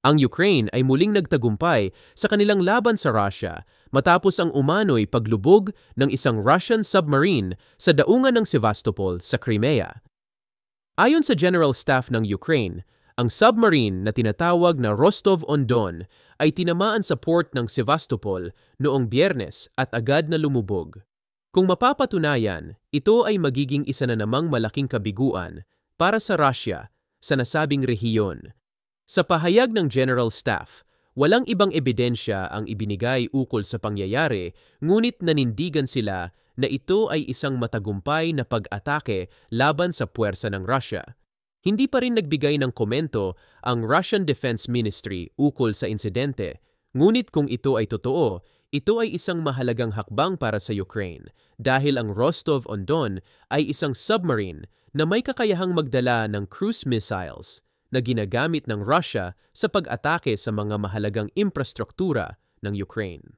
Ang Ukraine ay muling nagtagumpay sa kanilang laban sa Russia matapos ang umano'y paglubog ng isang Russian submarine sa daungan ng Sevastopol sa Crimea. Ayon sa General Staff ng Ukraine, ang submarine na tinatawag na Rostov-on-Don ay tinamaan sa port ng Sevastopol noong biyernes at agad na lumubog. Kung mapapatunayan, ito ay magiging isa na namang malaking kabiguan para sa Russia sa nasabing rehiyon sa pahayag ng General Staff, walang ibang ebidensya ang ibinigay ukol sa pangyayari ngunit nanindigan sila na ito ay isang matagumpay na pag-atake laban sa puwersa ng Russia. Hindi pa rin nagbigay ng komento ang Russian Defense Ministry ukol sa insidente, ngunit kung ito ay totoo, ito ay isang mahalagang hakbang para sa Ukraine dahil ang Rostov-on-Don ay isang submarine na may kakayahang magdala ng cruise missiles – na ginagamit ng Russia sa pag-atake sa mga mahalagang infrastruktura ng Ukraine.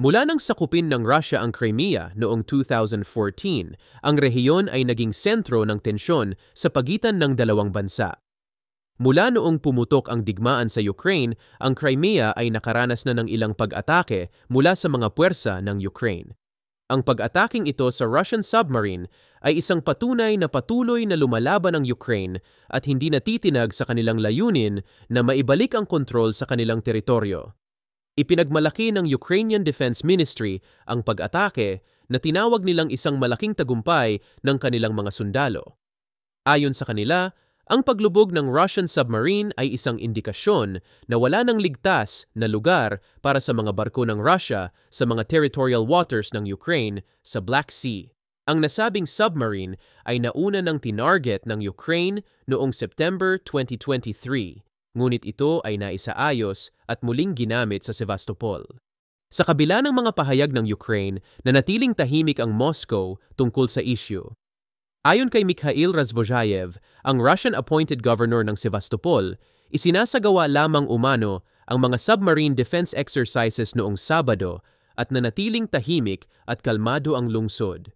Mula nang sakupin ng Russia ang Crimea noong 2014, ang rehiyon ay naging sentro ng tensyon sa pagitan ng dalawang bansa. Mula noong pumutok ang digmaan sa Ukraine, ang Crimea ay nakaranas na ng ilang pag-atake mula sa mga puwersa ng Ukraine. Ang pag-ataking ito sa Russian submarine ay isang patunay na patuloy na lumalaban ang Ukraine at hindi natitinag sa kanilang layunin na maibalik ang kontrol sa kanilang teritoryo. Ipinagmalaki ng Ukrainian Defense Ministry ang pag-atake na tinawag nilang isang malaking tagumpay ng kanilang mga sundalo. Ayon sa kanila, ang paglubog ng Russian submarine ay isang indikasyon na wala ng ligtas na lugar para sa mga barko ng Russia sa mga territorial waters ng Ukraine sa Black Sea. Ang nasabing submarine ay nauna ng tinarget ng Ukraine noong September 2023, ngunit ito ay naisaayos at muling ginamit sa Sevastopol. Sa kabila ng mga pahayag ng Ukraine, nanatiling tahimik ang Moscow tungkol sa isyu, Ayon kay Mikhail Razvozhayev, ang Russian-appointed governor ng Sevastopol, isinasagawa lamang umano ang mga submarine defense exercises noong Sabado at nanatiling tahimik at kalmado ang lungsod.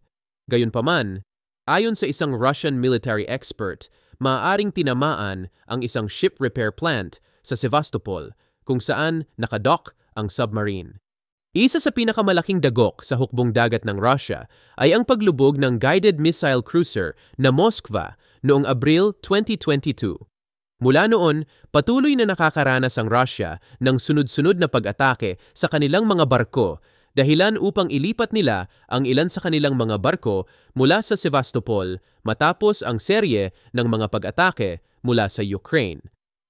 Gayunpaman, ayon sa isang Russian military expert, maaaring tinamaan ang isang ship repair plant sa Sevastopol kung saan nakadock ang submarine. Isa sa pinakamalaking dagok sa hukbong dagat ng Russia ay ang paglubog ng guided missile cruiser na Moskva noong Abril 2022. Mula noon, patuloy na nakakaranas ang Russia ng sunod-sunod na pag-atake sa kanilang mga barko dahilan upang ilipat nila ang ilan sa kanilang mga barko mula sa Sevastopol matapos ang serye ng mga pag-atake mula sa Ukraine.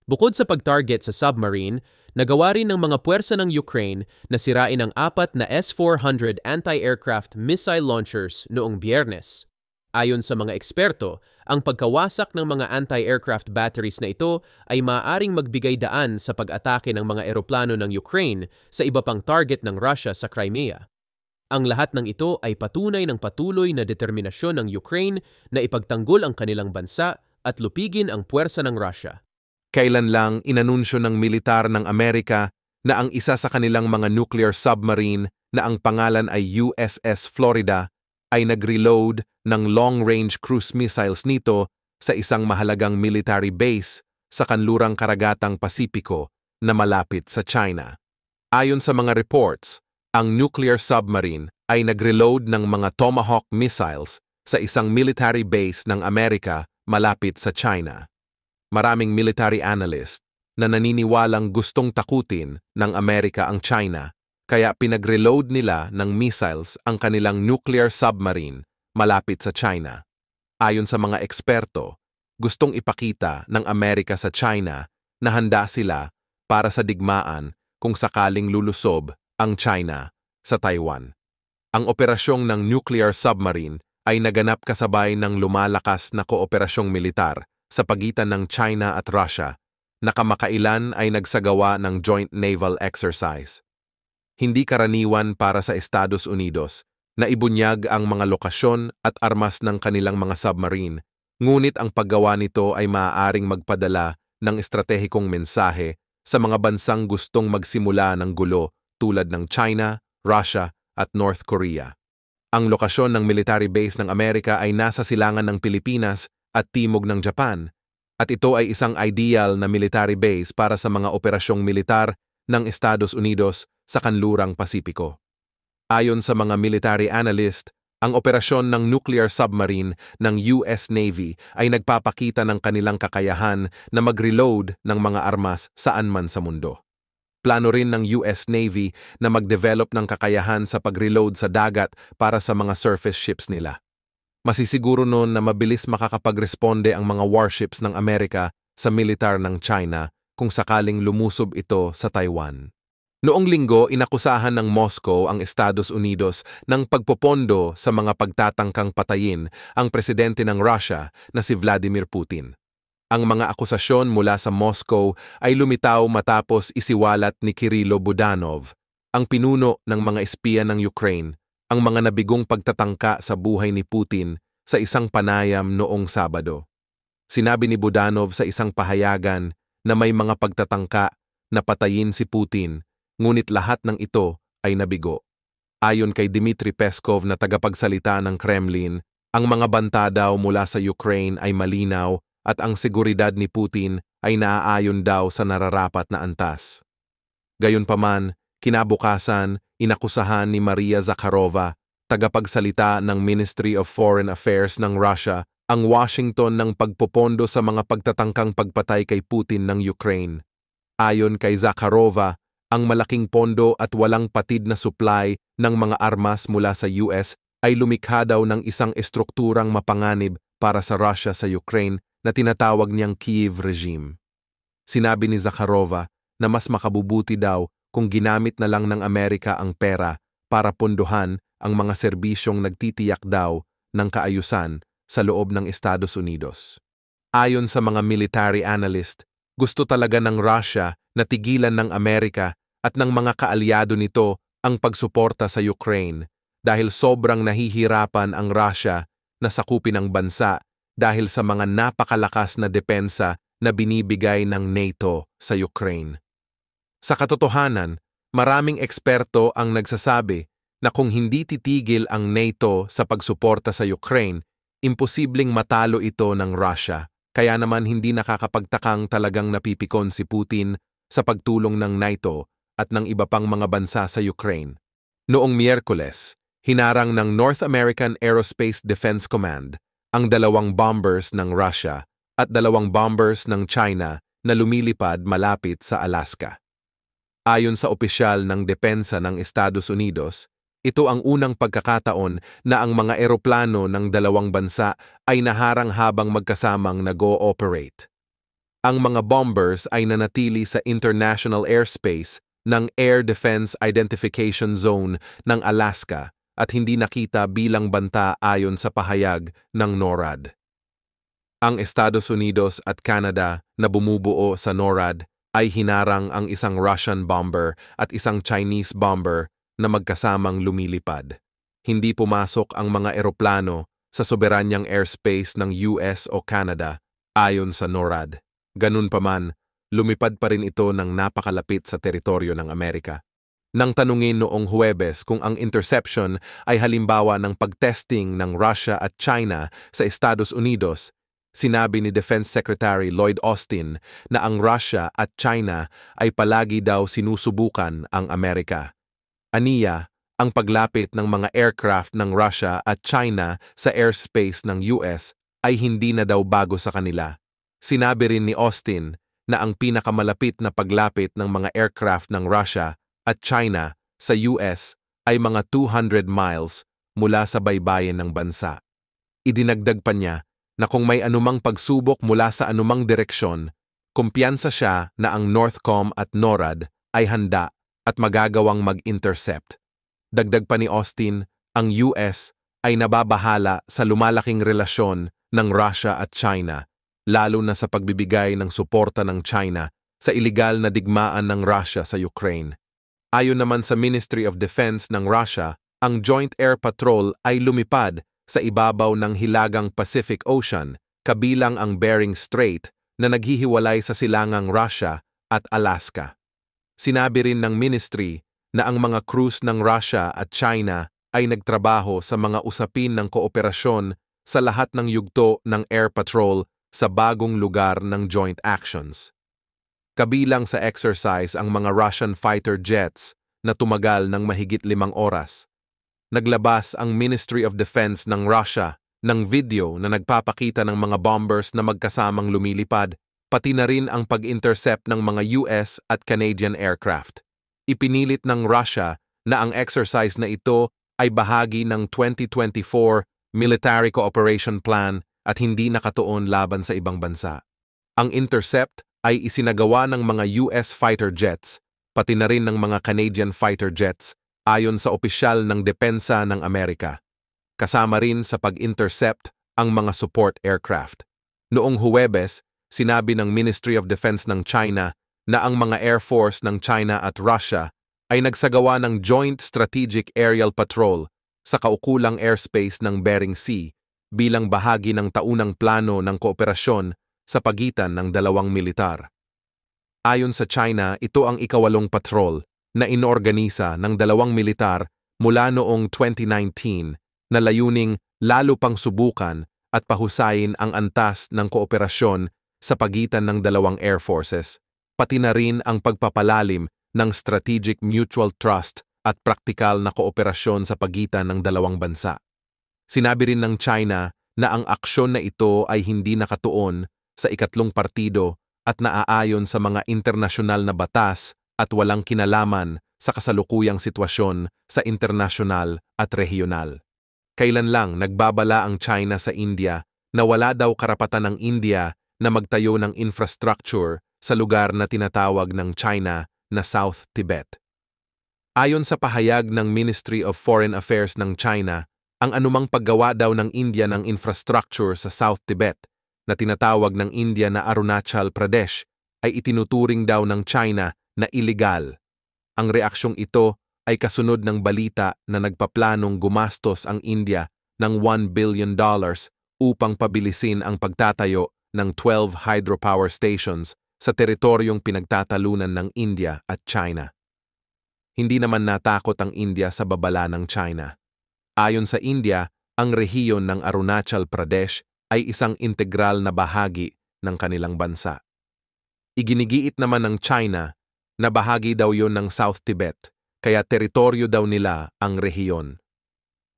Bukod sa pag-target sa submarine, nagawa rin ng mga puwersa ng Ukraine na sirain ang apat na S-400 anti-aircraft missile launchers noong biyernes. Ayon sa mga eksperto, ang pagkawasak ng mga anti-aircraft batteries na ito ay maaaring magbigay daan sa pag-atake ng mga eroplano ng Ukraine sa iba pang target ng Russia sa Crimea. Ang lahat ng ito ay patunay ng patuloy na determinasyon ng Ukraine na ipagtanggol ang kanilang bansa at lupigin ang puwersa ng Russia kailan lang inanunsyo ng militar ng Amerika na ang isa sa kanilang mga nuclear submarine na ang pangalan ay USS Florida ay nag-reload ng long-range cruise missiles nito sa isang mahalagang military base sa kanlurang karagatang Pasipiko na malapit sa China. Ayon sa mga reports, ang nuclear submarine ay nag-reload ng mga Tomahawk missiles sa isang military base ng Amerika malapit sa China maraming military analyst na naniniwalang gustong takutin ng Amerika ang China, kaya pinag-reload nila ng missiles ang kanilang nuclear submarine malapit sa China. Ayon sa mga eksperto, gustong ipakita ng Amerika sa China na handa sila para sa digmaan kung sakaling lulusob ang China sa Taiwan. Ang operasyong ng nuclear submarine ay naganap kasabay ng lumalakas na kooperasyong militar sa pagitan ng China at Russia na kamakailan ay nagsagawa ng joint naval exercise. Hindi karaniwan para sa Estados Unidos na ibunyag ang mga lokasyon at armas ng kanilang mga submarine, ngunit ang paggawa nito ay maaaring magpadala ng estratehikong mensahe sa mga bansang gustong magsimula ng gulo tulad ng China, Russia at North Korea. Ang lokasyon ng military base ng Amerika ay nasa silangan ng Pilipinas at timog ng Japan, at ito ay isang ideal na military base para sa mga operasyong militar ng Estados Unidos sa kanlurang Pasipiko. Ayon sa mga military analyst, ang operasyon ng nuclear submarine ng US Navy ay nagpapakita ng kanilang kakayahan na mag-reload ng mga armas saan man sa mundo. Plano rin ng US Navy na mag-develop ng kakayahan sa pag-reload sa dagat para sa mga surface ships nila masisiguro noon na mabilis makakapagresponde ang mga warships ng Amerika sa militar ng China kung sakaling lumusob ito sa Taiwan. Noong linggo, inakusahan ng Moscow ang Estados Unidos ng pagpopondo sa mga pagtatangkang patayin ang presidente ng Russia na si Vladimir Putin. Ang mga akusasyon mula sa Moscow ay lumitaw matapos isiwalat ni Kirilo Budanov, ang pinuno ng mga espiya ng Ukraine ang mga nabigong pagtatangka sa buhay ni Putin sa isang panayam noong Sabado. Sinabi ni Budanov sa isang pahayagan na may mga pagtatangka na patayin si Putin, ngunit lahat ng ito ay nabigo. Ayon kay Dmitry Peskov na tagapagsalita ng Kremlin, ang mga banta daw mula sa Ukraine ay malinaw at ang seguridad ni Putin ay naaayon daw sa nararapat na antas. Gayunpaman, kinabukasan, inakusahan ni Maria Zakharova, tagapagsalita ng Ministry of Foreign Affairs ng Russia, ang Washington ng pagpopondo sa mga pagtatangkang pagpatay kay Putin ng Ukraine. Ayon kay Zakharova, ang malaking pondo at walang patid na supply ng mga armas mula sa US ay lumikha daw ng isang estrukturang mapanganib para sa Russia sa Ukraine na tinatawag niyang Kiev regime. Sinabi ni Zakharova na mas makabubuti daw kung ginamit na lang ng Amerika ang pera para pondohan ang mga serbisyong nagtitiyak daw ng kaayusan sa loob ng Estados Unidos. Ayon sa mga military analyst, gusto talaga ng Russia na tigilan ng Amerika at ng mga kaalyado nito ang pagsuporta sa Ukraine dahil sobrang nahihirapan ang Russia na sakupin ang bansa dahil sa mga napakalakas na depensa na binibigay ng NATO sa Ukraine. Sa katotohanan, maraming eksperto ang nagsasabi na kung hindi titigil ang NATO sa pagsuporta sa Ukraine, imposibleng matalo ito ng Russia. Kaya naman hindi nakakapagtakang talagang napipikon si Putin sa pagtulong ng NATO at ng iba pang mga bansa sa Ukraine. Noong Miyerkules, hinarang ng North American Aerospace Defense Command ang dalawang bombers ng Russia at dalawang bombers ng China na lumilipad malapit sa Alaska. Ayon sa opisyal ng Depensa ng Estados Unidos, ito ang unang pagkakataon na ang mga eroplano ng dalawang bansa ay naharang habang magkasamang nag-ooperate. Ang mga bombers ay nanatili sa international airspace ng Air Defense Identification Zone ng Alaska at hindi nakita bilang banta ayon sa pahayag ng NORAD. Ang Estados Unidos at Canada na bumubuo sa NORAD ay hinarang ang isang Russian bomber at isang Chinese bomber na magkasamang lumilipad. Hindi pumasok ang mga eroplano sa soberanyang airspace ng US o Canada ayon sa NORAD. Ganun paman, lumipad pa rin ito ng napakalapit sa teritoryo ng Amerika. Nang tanungin noong Huwebes kung ang interception ay halimbawa ng pagtesting ng Russia at China sa Estados Unidos, sinabi ni Defense Secretary Lloyd Austin na ang Russia at China ay palagi daw sinusubukan ang Amerika. Aniya, ang paglapit ng mga aircraft ng Russia at China sa airspace ng US ay hindi na daw bago sa kanila. Sinabi rin ni Austin na ang pinakamalapit na paglapit ng mga aircraft ng Russia at China sa US ay mga 200 miles mula sa baybayin ng bansa. Idinagdag pa niya na kung may anumang pagsubok mula sa anumang direksyon, kumpiyansa siya na ang Northcom at NORAD ay handa at magagawang mag-intercept. Dagdag pa ni Austin, ang US ay nababahala sa lumalaking relasyon ng Russia at China, lalo na sa pagbibigay ng suporta ng China sa ilegal na digmaan ng Russia sa Ukraine. Ayon naman sa Ministry of Defense ng Russia, ang Joint Air Patrol ay lumipad sa ibabaw ng hilagang Pacific Ocean, kabilang ang Bering Strait na naghihiwalay sa silangang Russia at Alaska. Sinabi rin ng ministry na ang mga cruise ng Russia at China ay nagtrabaho sa mga usapin ng kooperasyon sa lahat ng yugto ng air patrol sa bagong lugar ng joint actions. Kabilang sa exercise ang mga Russian fighter jets na tumagal ng mahigit limang oras naglabas ang Ministry of Defense ng Russia ng video na nagpapakita ng mga bombers na magkasamang lumilipad, pati na rin ang pag-intercept ng mga US at Canadian aircraft. Ipinilit ng Russia na ang exercise na ito ay bahagi ng 2024 Military Cooperation Plan at hindi nakatuon laban sa ibang bansa. Ang intercept ay isinagawa ng mga US fighter jets, pati na rin ng mga Canadian fighter jets ayon sa opisyal ng Depensa ng Amerika. Kasama rin sa pag-intercept ang mga support aircraft. Noong Huwebes, sinabi ng Ministry of Defense ng China na ang mga Air Force ng China at Russia ay nagsagawa ng Joint Strategic Aerial Patrol sa kaukulang airspace ng Bering Sea bilang bahagi ng taunang plano ng kooperasyon sa pagitan ng dalawang militar. Ayon sa China, ito ang ikawalong patrol na inorganisa ng dalawang militar mula noong 2019 na layuning lalo pang subukan at pahusayin ang antas ng kooperasyon sa pagitan ng dalawang air forces, pati na rin ang pagpapalalim ng strategic mutual trust at praktikal na kooperasyon sa pagitan ng dalawang bansa. Sinabi rin ng China na ang aksyon na ito ay hindi nakatuon sa ikatlong partido at naaayon sa mga internasyonal na batas at walang kinalaman sa kasalukuyang sitwasyon sa internasyonal at rehiyonal. Kailan lang nagbabala ang China sa India na wala daw karapatan ng India na magtayo ng infrastructure sa lugar na tinatawag ng China na South Tibet. Ayon sa pahayag ng Ministry of Foreign Affairs ng China, ang anumang paggawa daw ng India ng infrastructure sa South Tibet na tinatawag ng India na Arunachal Pradesh ay itinuturing daw ng China na ilegal. Ang reaksyong ito ay kasunod ng balita na nagpaplanong gumastos ang India ng $1 billion dollars upang pabilisin ang pagtatayo ng 12 hydropower stations sa teritoryong pinagtatalunan ng India at China. Hindi naman natakot ang India sa babala ng China. Ayon sa India, ang rehiyon ng Arunachal Pradesh ay isang integral na bahagi ng kanilang bansa. Iginigiit naman ng China na bahagi daw yon ng South Tibet, kaya teritoryo daw nila ang rehiyon.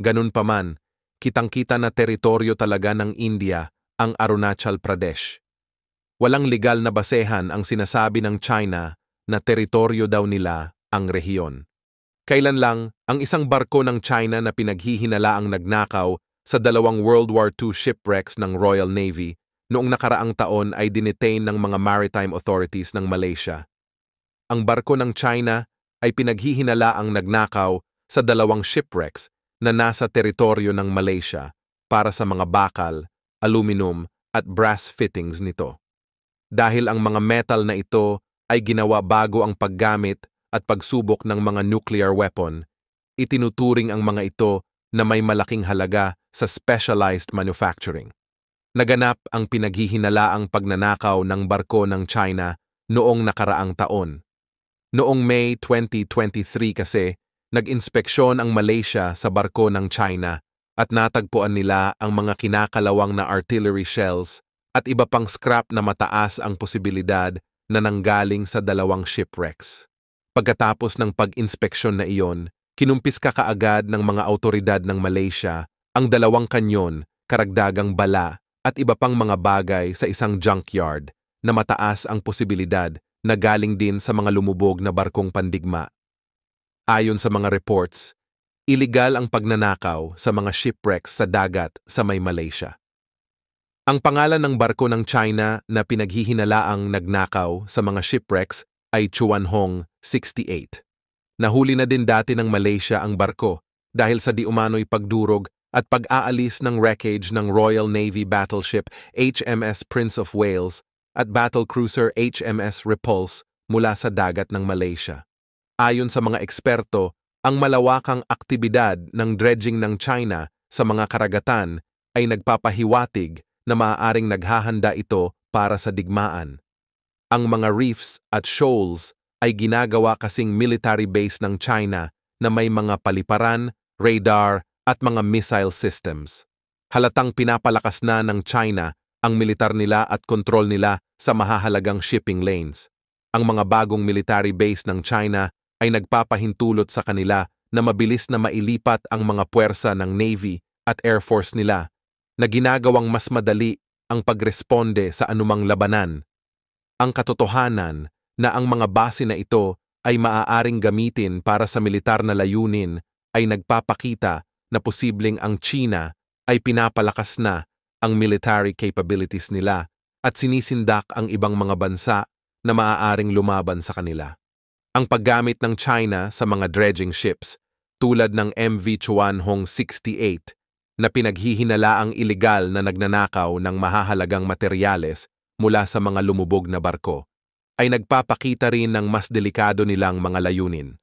Ganun paman, kitang-kita na teritoryo talaga ng India ang Arunachal Pradesh. Walang legal na basehan ang sinasabi ng China na teritoryo daw nila ang rehiyon. Kailan lang, ang isang barko ng China na pinaghihinala ang nagnakaw sa dalawang World War II shipwrecks ng Royal Navy noong nakaraang taon ay dinetain ng mga maritime authorities ng Malaysia ang barko ng China ay pinaghihinala ang nagnakaw sa dalawang shipwrecks na nasa teritoryo ng Malaysia para sa mga bakal, aluminum at brass fittings nito. Dahil ang mga metal na ito ay ginawa bago ang paggamit at pagsubok ng mga nuclear weapon, itinuturing ang mga ito na may malaking halaga sa specialized manufacturing. Naganap ang pinaghihinalaang pagnanakaw ng barko ng China noong nakaraang taon Noong May 2023 kasi, nag-inspeksyon ang Malaysia sa barko ng China at natagpuan nila ang mga kinakalawang na artillery shells at iba pang scrap na mataas ang posibilidad na nanggaling sa dalawang shipwrecks. Pagkatapos ng pag-inspeksyon na iyon, kinumpiska kaagad ng mga autoridad ng Malaysia ang dalawang kanyon, karagdagang bala at iba pang mga bagay sa isang junkyard na mataas ang posibilidad na galing din sa mga lumubog na barkong pandigma. Ayon sa mga reports, iligal ang pagnanakaw sa mga shipwrecks sa dagat sa may Malaysia. Ang pangalan ng barko ng China na pinaghihinalaang nagnakaw sa mga shipwrecks ay Chuan Hong 68. Nahuli na din dati ng Malaysia ang barko dahil sa diumano'y pagdurog at pag-aalis ng wreckage ng Royal Navy battleship HMS Prince of Wales at battlecruiser HMS Repulse mula sa dagat ng Malaysia. Ayon sa mga eksperto, ang malawakang aktibidad ng dredging ng China sa mga karagatan ay nagpapahiwatig na maaaring naghahanda ito para sa digmaan. Ang mga reefs at shoals ay ginagawa kasing military base ng China na may mga paliparan, radar at mga missile systems. Halatang pinapalakas na ng China ang militar nila at kontrol nila sa mahahalagang shipping lanes. Ang mga bagong military base ng China ay nagpapahintulot sa kanila na mabilis na mailipat ang mga puwersa ng Navy at Air Force nila na ginagawang mas madali ang pagresponde sa anumang labanan. Ang katotohanan na ang mga base na ito ay maaaring gamitin para sa militar na layunin ay nagpapakita na posibleng ang China ay pinapalakas na ang military capabilities nila at sinisindak ang ibang mga bansa na maaaring lumaban sa kanila. Ang paggamit ng China sa mga dredging ships tulad ng MV Chuan Hong 68 na pinaghihinala ang ilegal na nagnanakaw ng mahahalagang materyales mula sa mga lumubog na barko ay nagpapakita rin ng mas delikado nilang mga layunin.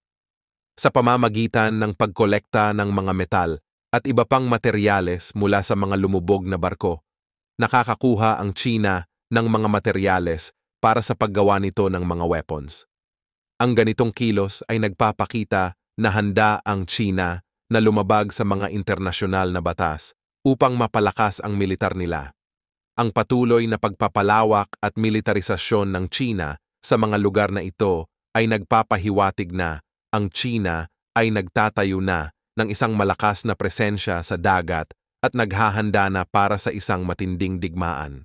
Sa pamamagitan ng pagkolekta ng mga metal at iba pang materyales mula sa mga lumubog na barko. Nakakakuha ang China ng mga materyales para sa paggawa nito ng mga weapons. Ang ganitong kilos ay nagpapakita na handa ang China na lumabag sa mga internasyonal na batas upang mapalakas ang militar nila. Ang patuloy na pagpapalawak at militarisasyon ng China sa mga lugar na ito ay nagpapahiwatig na ang China ay nagtatayo na ng isang malakas na presensya sa dagat at naghahanda na para sa isang matinding digmaan.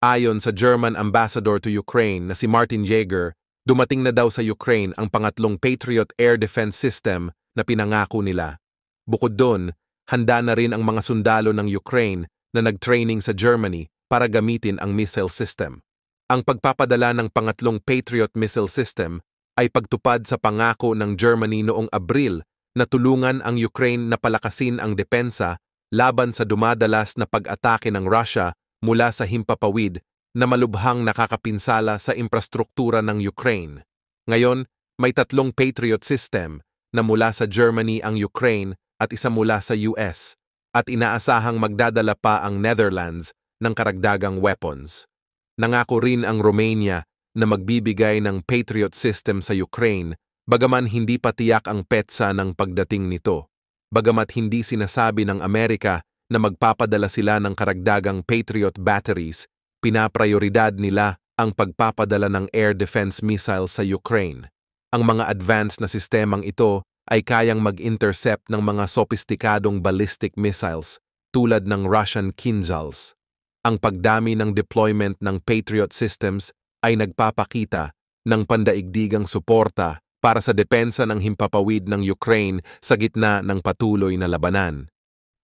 Ayon sa German ambassador to Ukraine na si Martin Jaeger, dumating na daw sa Ukraine ang pangatlong Patriot Air Defense System na pinangako nila. Bukod doon, handa na rin ang mga sundalo ng Ukraine na nag-training sa Germany para gamitin ang missile system. Ang pagpapadala ng pangatlong Patriot missile system ay pagtupad sa pangako ng Germany noong Abril natulungan ang Ukraine na palakasin ang depensa laban sa dumadalas na pag-atake ng Russia mula sa himpapawid na malubhang nakakapinsala sa infrastruktura ng Ukraine. Ngayon, may tatlong Patriot system na mula sa Germany ang Ukraine at isa mula sa US at inaasahang magdadala pa ang Netherlands ng karagdagang weapons. Nangako rin ang Romania na magbibigay ng Patriot system sa Ukraine Bagaman hindi patiyak ang petsa ng pagdating nito, bagamat hindi sinasabi ng Amerika na magpapadala sila ng karagdagang Patriot batteries, pinaprioridad nila ang pagpapadala ng air defense missiles sa Ukraine. Ang mga advanced na sistemang ito ay kayang mag-intercept ng mga sopistikadong ballistic missiles tulad ng Russian Kinzhals. Ang pagdami ng deployment ng Patriot systems ay nagpapakita ng pandaigdigang suporta para sa depensa ng himpapawid ng Ukraine sa gitna ng patuloy na labanan.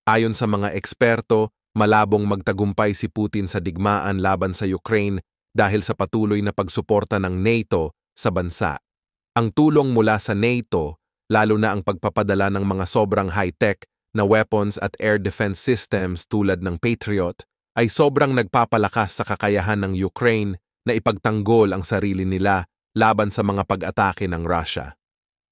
Ayon sa mga eksperto, malabong magtagumpay si Putin sa digmaan laban sa Ukraine dahil sa patuloy na pagsuporta ng NATO sa bansa. Ang tulong mula sa NATO, lalo na ang pagpapadala ng mga sobrang high-tech na weapons at air defense systems tulad ng Patriot, ay sobrang nagpapalakas sa kakayahan ng Ukraine na ipagtanggol ang sarili nila laban sa mga pag-atake ng Russia.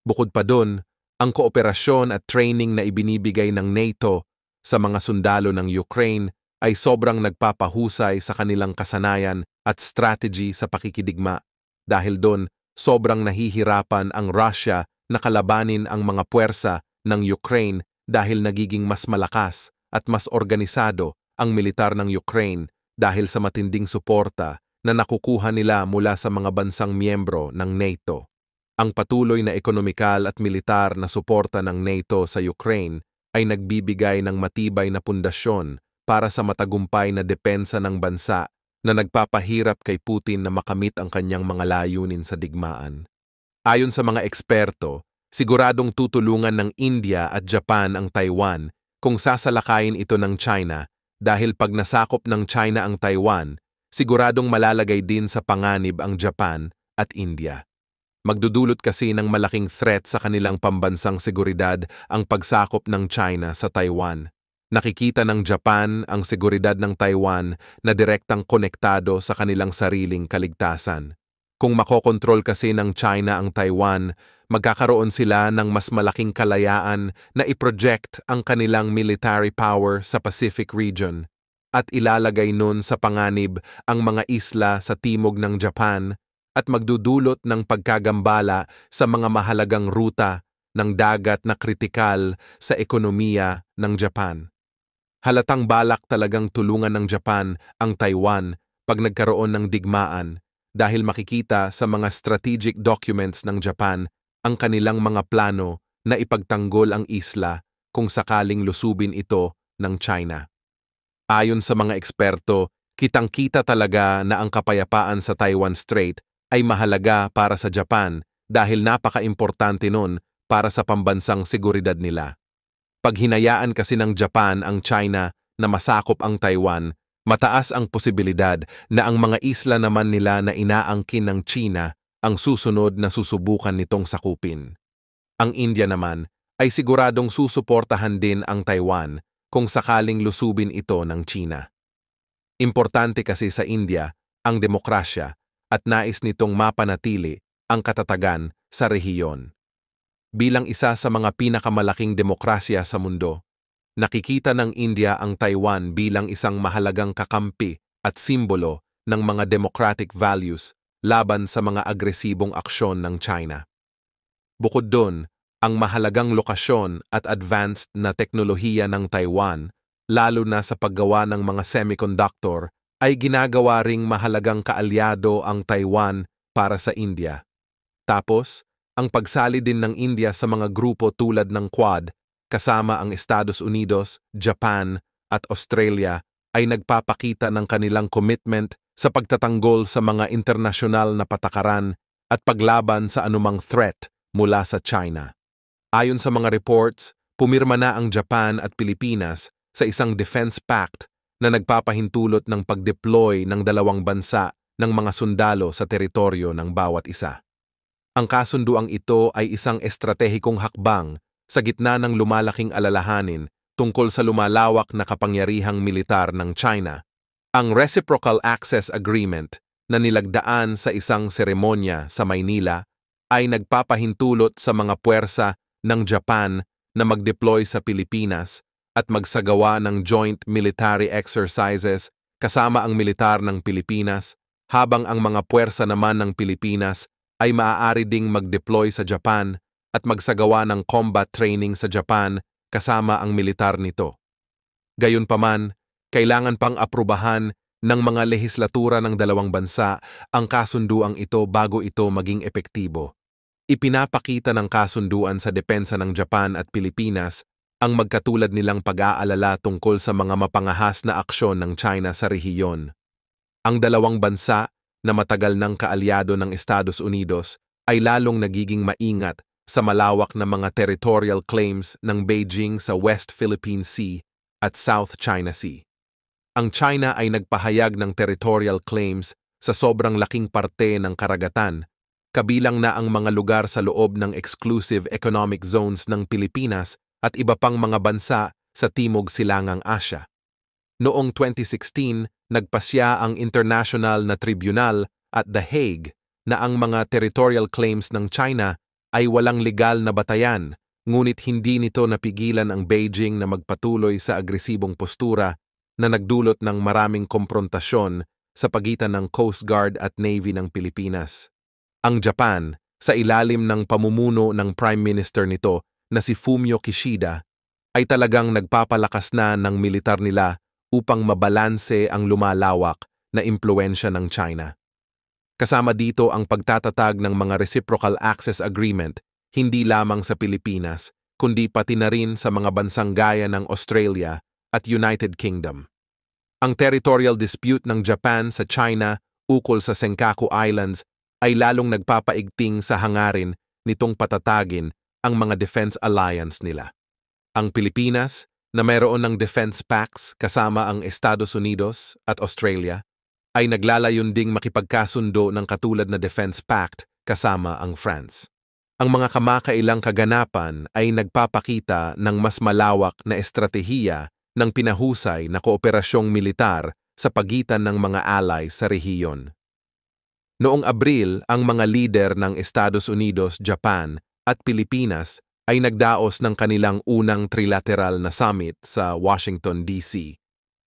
Bukod pa doon, ang kooperasyon at training na ibinibigay ng NATO sa mga sundalo ng Ukraine ay sobrang nagpapahusay sa kanilang kasanayan at strategy sa pakikidigma. Dahil doon, sobrang nahihirapan ang Russia na kalabanin ang mga puwersa ng Ukraine dahil nagiging mas malakas at mas organisado ang militar ng Ukraine dahil sa matinding suporta na nakukuha nila mula sa mga bansang miyembro ng NATO. Ang patuloy na ekonomikal at militar na suporta ng NATO sa Ukraine ay nagbibigay ng matibay na pundasyon para sa matagumpay na depensa ng bansa na nagpapahirap kay Putin na makamit ang kanyang mga layunin sa digmaan. Ayon sa mga eksperto, siguradong tutulungan ng India at Japan ang Taiwan kung sasalakayin ito ng China dahil pag nasakop ng China ang Taiwan, siguradong malalagay din sa panganib ang Japan at India. Magdudulot kasi ng malaking threat sa kanilang pambansang seguridad ang pagsakop ng China sa Taiwan. Nakikita ng Japan ang seguridad ng Taiwan na direktang konektado sa kanilang sariling kaligtasan. Kung makokontrol kasi ng China ang Taiwan, magkakaroon sila ng mas malaking kalayaan na iproject ang kanilang military power sa Pacific region at ilalagay noon sa panganib ang mga isla sa timog ng Japan at magdudulot ng pagkagambala sa mga mahalagang ruta ng dagat na kritikal sa ekonomiya ng Japan. Halatang balak talagang tulungan ng Japan ang Taiwan pag nagkaroon ng digmaan dahil makikita sa mga strategic documents ng Japan ang kanilang mga plano na ipagtanggol ang isla kung sakaling lusubin ito ng China. Ayon sa mga eksperto, kitang-kita talaga na ang kapayapaan sa Taiwan Strait ay mahalaga para sa Japan dahil napaka-importante nun para sa pambansang seguridad nila. Pag hinayaan kasi ng Japan ang China na masakop ang Taiwan, mataas ang posibilidad na ang mga isla naman nila na inaangkin ng China ang susunod na susubukan nitong sakupin. Ang India naman ay siguradong susuportahan din ang Taiwan kung sakaling lusubin ito ng China. Importante kasi sa India ang demokrasya at nais nitong mapanatili ang katatagan sa rehiyon. Bilang isa sa mga pinakamalaking demokrasya sa mundo, nakikita ng India ang Taiwan bilang isang mahalagang kakampi at simbolo ng mga democratic values laban sa mga agresibong aksyon ng China. Bukod doon, ang mahalagang lokasyon at advanced na teknolohiya ng Taiwan, lalo na sa paggawa ng mga semiconductor, ay ginagawa ring mahalagang kaalyado ang Taiwan para sa India. Tapos, ang pagsali din ng India sa mga grupo tulad ng Quad, kasama ang Estados Unidos, Japan, at Australia, ay nagpapakita ng kanilang commitment sa pagtatanggol sa mga internasyonal na patakaran at paglaban sa anumang threat mula sa China. Ayon sa mga reports, pumirma na ang Japan at Pilipinas sa isang defense pact na nagpapahintulot ng pagdeploy ng dalawang bansa ng mga sundalo sa teritoryo ng bawat isa. Ang kasunduang ito ay isang estratehikong hakbang sa gitna ng lumalaking alalahanin tungkol sa lumalawak na kapangyarihang militar ng China. Ang Reciprocal Access Agreement na nilagdaan sa isang seremonya sa Maynila ay nagpapahintulot sa mga puwersa ng Japan na mag-deploy sa Pilipinas at magsagawa ng joint military exercises kasama ang militar ng Pilipinas habang ang mga puwersa naman ng Pilipinas ay maaari ding mag-deploy sa Japan at magsagawa ng combat training sa Japan kasama ang militar nito. Gayunpaman, kailangan pang aprubahan ng mga lehislatura ng dalawang bansa ang kasunduang ito bago ito maging epektibo ipinapakita ng kasunduan sa depensa ng Japan at Pilipinas ang magkatulad nilang pag-aalala tungkol sa mga mapangahas na aksyon ng China sa rehiyon. Ang dalawang bansa na matagal ng kaalyado ng Estados Unidos ay lalong nagiging maingat sa malawak na mga territorial claims ng Beijing sa West Philippine Sea at South China Sea. Ang China ay nagpahayag ng territorial claims sa sobrang laking parte ng karagatan kabilang na ang mga lugar sa loob ng exclusive economic zones ng Pilipinas at iba pang mga bansa sa Timog Silangang Asya. Noong 2016, nagpasya ang International na Tribunal at The Hague na ang mga territorial claims ng China ay walang legal na batayan, ngunit hindi nito napigilan ang Beijing na magpatuloy sa agresibong postura na nagdulot ng maraming komprontasyon sa pagitan ng Coast Guard at Navy ng Pilipinas. Ang Japan, sa ilalim ng pamumuno ng Prime Minister nito na si Fumio Kishida, ay talagang nagpapalakas na ng militar nila upang mabalanse ang lumalawak na impluensya ng China. Kasama dito ang pagtatatag ng mga reciprocal access agreement hindi lamang sa Pilipinas, kundi pati na rin sa mga bansang gaya ng Australia at United Kingdom. Ang territorial dispute ng Japan sa China ukol sa Senkaku Islands ay lalong nagpapaigting sa hangarin nitong patatagin ang mga defense alliance nila. Ang Pilipinas, na mayroon ng defense pacts kasama ang Estados Unidos at Australia, ay naglalayon ding makipagkasundo ng katulad na defense pact kasama ang France. Ang mga kamakailang kaganapan ay nagpapakita ng mas malawak na estratehiya ng pinahusay na kooperasyong militar sa pagitan ng mga alay sa rehiyon. Noong Abril, ang mga lider ng Estados Unidos, Japan at Pilipinas ay nagdaos ng kanilang unang trilateral na summit sa Washington, D.C.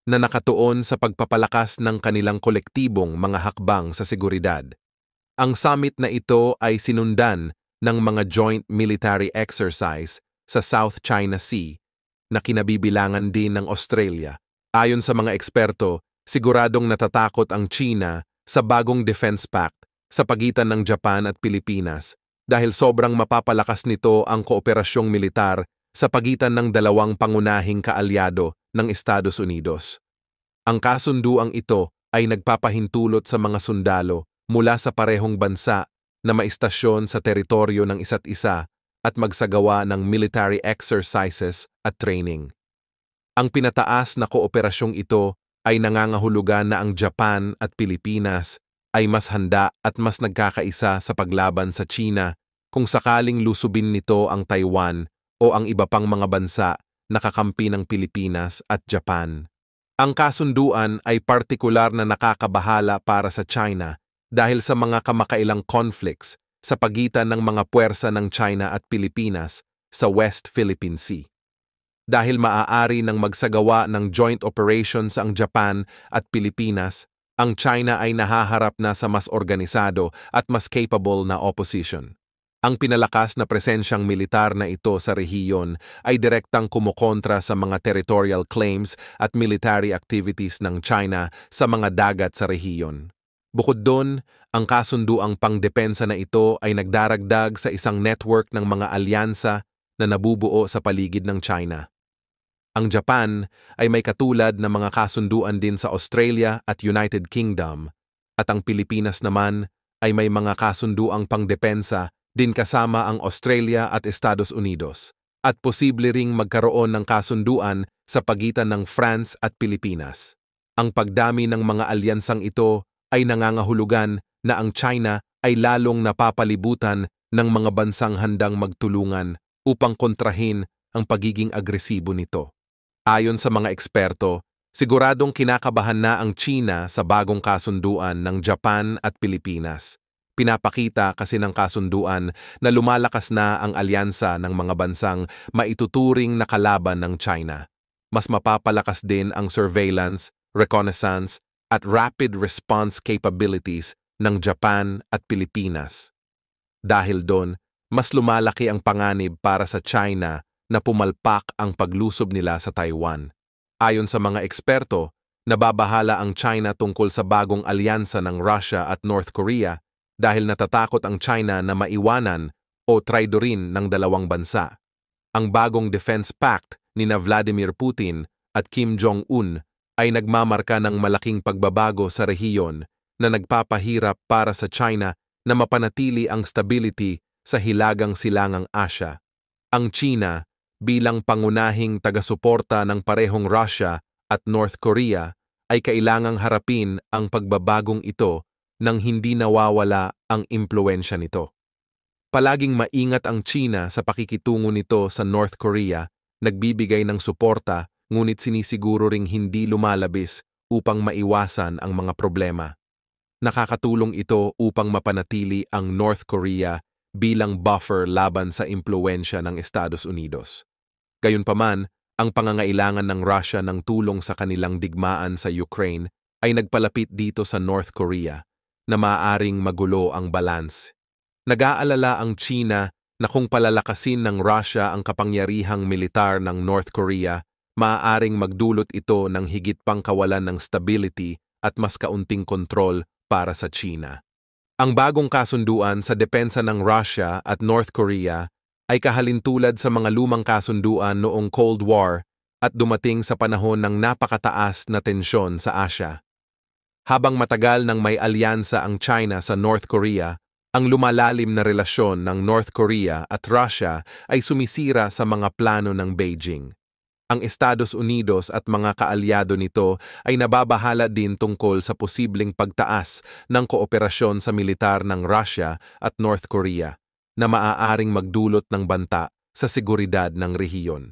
na nakatuon sa pagpapalakas ng kanilang kolektibong mga hakbang sa seguridad. Ang summit na ito ay sinundan ng mga joint military exercise sa South China Sea na kinabibilangan din ng Australia. Ayon sa mga eksperto, siguradong natatakot ang China sa bagong defense pact sa pagitan ng Japan at Pilipinas dahil sobrang mapapalakas nito ang kooperasyong militar sa pagitan ng dalawang pangunahing kaalyado ng Estados Unidos. Ang kasunduang ito ay nagpapahintulot sa mga sundalo mula sa parehong bansa na maistasyon sa teritoryo ng isa't isa at magsagawa ng military exercises at training. Ang pinataas na kooperasyong ito ay nangangahulugan na ang Japan at Pilipinas ay mas handa at mas nagkakaisa sa paglaban sa China kung sakaling lusubin nito ang Taiwan o ang iba pang mga bansa na kakampi ng Pilipinas at Japan. Ang kasunduan ay partikular na nakakabahala para sa China dahil sa mga kamakailang conflicts sa pagitan ng mga puwersa ng China at Pilipinas sa West Philippine Sea dahil maaari ng magsagawa ng joint operations ang Japan at Pilipinas, ang China ay nahaharap na sa mas organisado at mas capable na opposition. Ang pinalakas na presensyang militar na ito sa rehiyon ay direktang kumukontra sa mga territorial claims at military activities ng China sa mga dagat sa rehiyon. Bukod doon, ang kasunduang pangdepensa na ito ay nagdaragdag sa isang network ng mga alyansa na nabubuo sa paligid ng China. Ang Japan ay may katulad na mga kasunduan din sa Australia at United Kingdom, at ang Pilipinas naman ay may mga kasunduang pangdepensa din kasama ang Australia at Estados Unidos, at posible ring magkaroon ng kasunduan sa pagitan ng France at Pilipinas. Ang pagdami ng mga alyansang ito ay nangangahulugan na ang China ay lalong napapalibutan ng mga bansang handang magtulungan upang kontrahin ang pagiging agresibo nito. Ayon sa mga eksperto, siguradong kinakabahan na ang China sa bagong kasunduan ng Japan at Pilipinas. Pinapakita kasi ng kasunduan na lumalakas na ang alyansa ng mga bansang maituturing na kalaban ng China. Mas mapapalakas din ang surveillance, reconnaissance, at rapid response capabilities ng Japan at Pilipinas. Dahil doon, mas lumalaki ang panganib para sa China na pumalpak ang paglusob nila sa Taiwan. Ayon sa mga eksperto, nababahala ang China tungkol sa bagong alyansa ng Russia at North Korea dahil natatakot ang China na maiwanan o traidorin ng dalawang bansa. Ang bagong defense pact ni na Vladimir Putin at Kim Jong-un ay nagmamarka ng malaking pagbabago sa rehiyon na nagpapahirap para sa China na mapanatili ang stability sa hilagang silangang Asya. Ang China bilang pangunahing tagasuporta ng parehong Russia at North Korea ay kailangang harapin ang pagbabagong ito nang hindi nawawala ang impluensya nito. Palaging maingat ang China sa pakikitungo nito sa North Korea, nagbibigay ng suporta ngunit sinisiguro ring hindi lumalabis upang maiwasan ang mga problema. Nakakatulong ito upang mapanatili ang North Korea bilang buffer laban sa impluensya ng Estados Unidos. Gayunpaman, ang pangangailangan ng Russia ng tulong sa kanilang digmaan sa Ukraine ay nagpalapit dito sa North Korea na maaring magulo ang balance. Nag-aalala ang China na kung palalakasin ng Russia ang kapangyarihang militar ng North Korea, maaaring magdulot ito ng higit pang kawalan ng stability at mas kaunting kontrol para sa China. Ang bagong kasunduan sa depensa ng Russia at North Korea ay kahalintulad sa mga lumang kasunduan noong Cold War at dumating sa panahon ng napakataas na tensyon sa Asia. Habang matagal nang may alyansa ang China sa North Korea, ang lumalalim na relasyon ng North Korea at Russia ay sumisira sa mga plano ng Beijing ang Estados Unidos at mga kaalyado nito ay nababahala din tungkol sa posibleng pagtaas ng kooperasyon sa militar ng Russia at North Korea na maaaring magdulot ng banta sa seguridad ng rehiyon.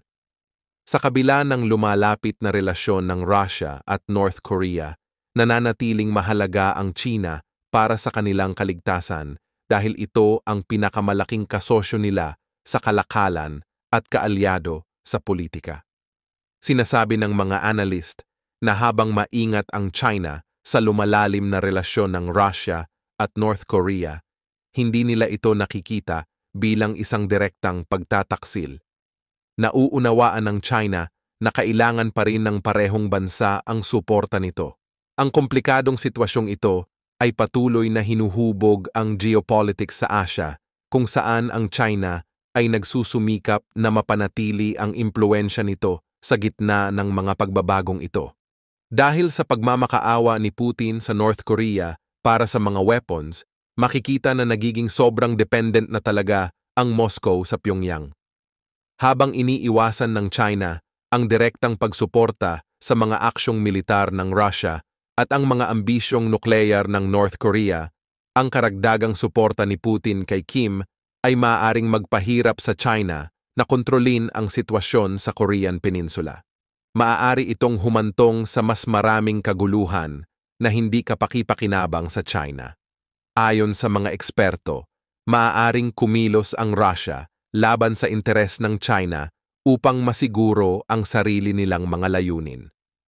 Sa kabila ng lumalapit na relasyon ng Russia at North Korea, nananatiling mahalaga ang China para sa kanilang kaligtasan dahil ito ang pinakamalaking kasosyo nila sa kalakalan at kaalyado sa politika. Sinasabi ng mga analyst na habang maingat ang China sa lumalalim na relasyon ng Russia at North Korea, hindi nila ito nakikita bilang isang direktang pagtataksil. Nauunawaan ng China na kailangan pa rin ng parehong bansa ang suporta nito. Ang komplikadong sitwasyong ito ay patuloy na hinuhubog ang geopolitics sa Asia kung saan ang China ay nagsusumikap na mapanatili ang impluensya nito sa gitna ng mga pagbabagong ito. Dahil sa pagmamakaawa ni Putin sa North Korea para sa mga weapons, makikita na nagiging sobrang dependent na talaga ang Moscow sa Pyongyang. Habang iniiwasan ng China ang direktang pagsuporta sa mga aksyong militar ng Russia at ang mga ambisyong nuklear ng North Korea, ang karagdagang suporta ni Putin kay Kim ay maaring magpahirap sa China na kontrolin ang sitwasyon sa Korean Peninsula. Maaari itong humantong sa mas maraming kaguluhan na hindi kapakipakinabang sa China. Ayon sa mga eksperto, maaaring kumilos ang Russia laban sa interes ng China upang masiguro ang sarili nilang mga layunin.